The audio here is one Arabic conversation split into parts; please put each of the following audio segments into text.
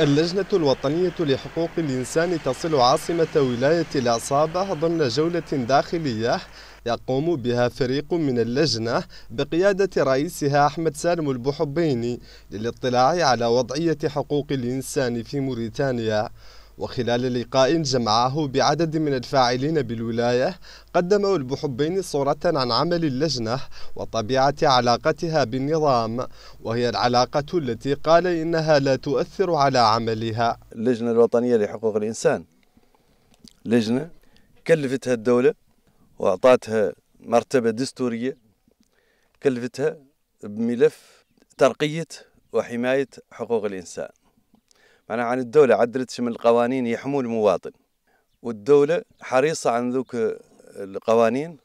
اللجنة الوطنية لحقوق الإنسان تصل عاصمة ولاية العصابة ضمن جولة داخلية يقوم بها فريق من اللجنة بقيادة رئيسها أحمد سالم البحبيني للاطلاع على وضعية حقوق الإنسان في موريتانيا وخلال لقاء جمعه بعدد من الفاعلين بالولاية قدموا البحبين صورة عن عمل اللجنة وطبيعة علاقتها بالنظام وهي العلاقة التي قال إنها لا تؤثر على عملها اللجنة الوطنية لحقوق الإنسان لجنة كلفتها الدولة وأعطاتها مرتبة دستورية كلفتها بملف ترقية وحماية حقوق الإنسان معناها عن الدولة عدلت من القوانين يحموا المواطن والدولة حريصة عن ذوك القوانين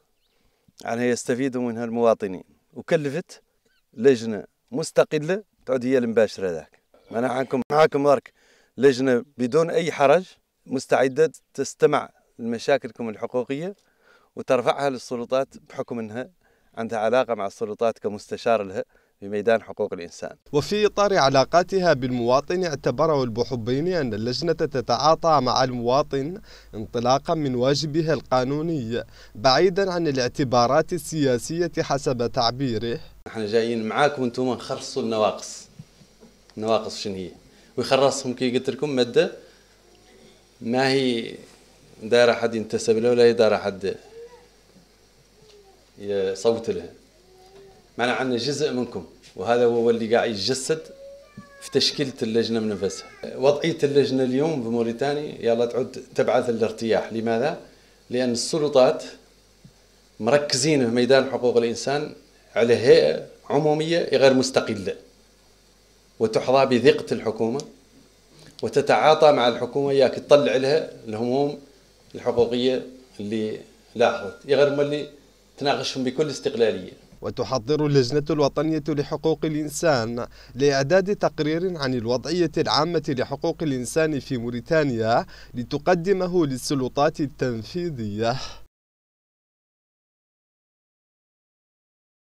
على يستفيدوا منها المواطنين وكلفت لجنة مستقلة تعود هي المباشرة ذاك معناها عنكم معاكم مارك لجنة بدون أي حرج مستعدة تستمع لمشاكلكم الحقوقية وترفعها للسلطات بحكم أنها عندها علاقة مع السلطات كمستشار لها في ميدان حقوق الإنسان وفي إطار علاقاتها بالمواطن اعتبره البحبيني أن اللجنة تتعاطى مع المواطن انطلاقا من واجبها القانوني بعيدا عن الاعتبارات السياسية حسب تعبيره نحن جايين معاكم انتم نخرصوا النواقص النواقص شنو هي ويخرصهم كي قلت لكم مادة ما هي دار حد ينتسب له ولا هي دار حد يصوت لها معنا عندنا جزء منكم وهذا هو اللي قاعد يتجسد في تشكيلة اللجنة من نفسها وضعية اللجنة اليوم في موريتانيا يلا تعود تبعث الارتياح لماذا؟ لأن السلطات مركزين في ميدان حقوق الإنسان على هيئة عمومية غير مستقلة وتحظى بثقة الحكومة وتتعاطى مع الحكومة ياك تطلع لها الهموم الحقوقية اللي لاحظت غير اللي تناقشهم بكل استقلالية وتحضر اللجنة الوطنية لحقوق الإنسان لإعداد تقرير عن الوضعية العامة لحقوق الإنسان في موريتانيا لتقدمه للسلطات التنفيذية